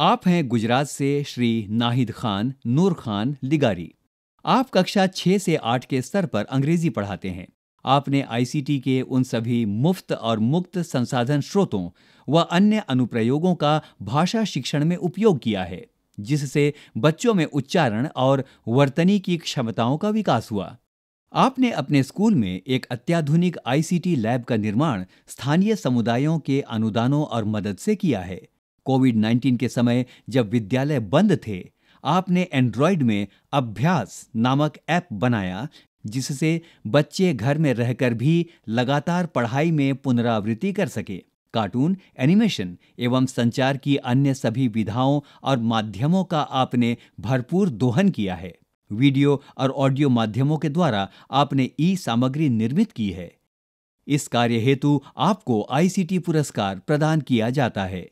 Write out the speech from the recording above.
आप हैं गुजरात से श्री नाहिद खान नूर खान लिगारी आप कक्षा छः से आठ के स्तर पर अंग्रेजी पढ़ाते हैं आपने आईसीटी के उन सभी मुफ्त और मुक्त संसाधन स्रोतों व अन्य अनुप्रयोगों का भाषा शिक्षण में उपयोग किया है जिससे बच्चों में उच्चारण और वर्तनी की क्षमताओं का विकास हुआ आपने अपने स्कूल में एक अत्याधुनिक आईसीटी लैब का निर्माण स्थानीय समुदायों के अनुदानों और मदद से किया है कोविड 19 के समय जब विद्यालय बंद थे आपने एंड्रॉयड में अभ्यास नामक ऐप बनाया जिससे बच्चे घर में रहकर भी लगातार पढ़ाई में पुनरावृत्ति कर सके कार्टून एनिमेशन एवं संचार की अन्य सभी विधाओं और माध्यमों का आपने भरपूर दोहन किया है वीडियो और ऑडियो माध्यमों के द्वारा आपने ई सामग्री निर्मित की है इस कार्य हेतु आपको आईसीटी पुरस्कार प्रदान किया जाता है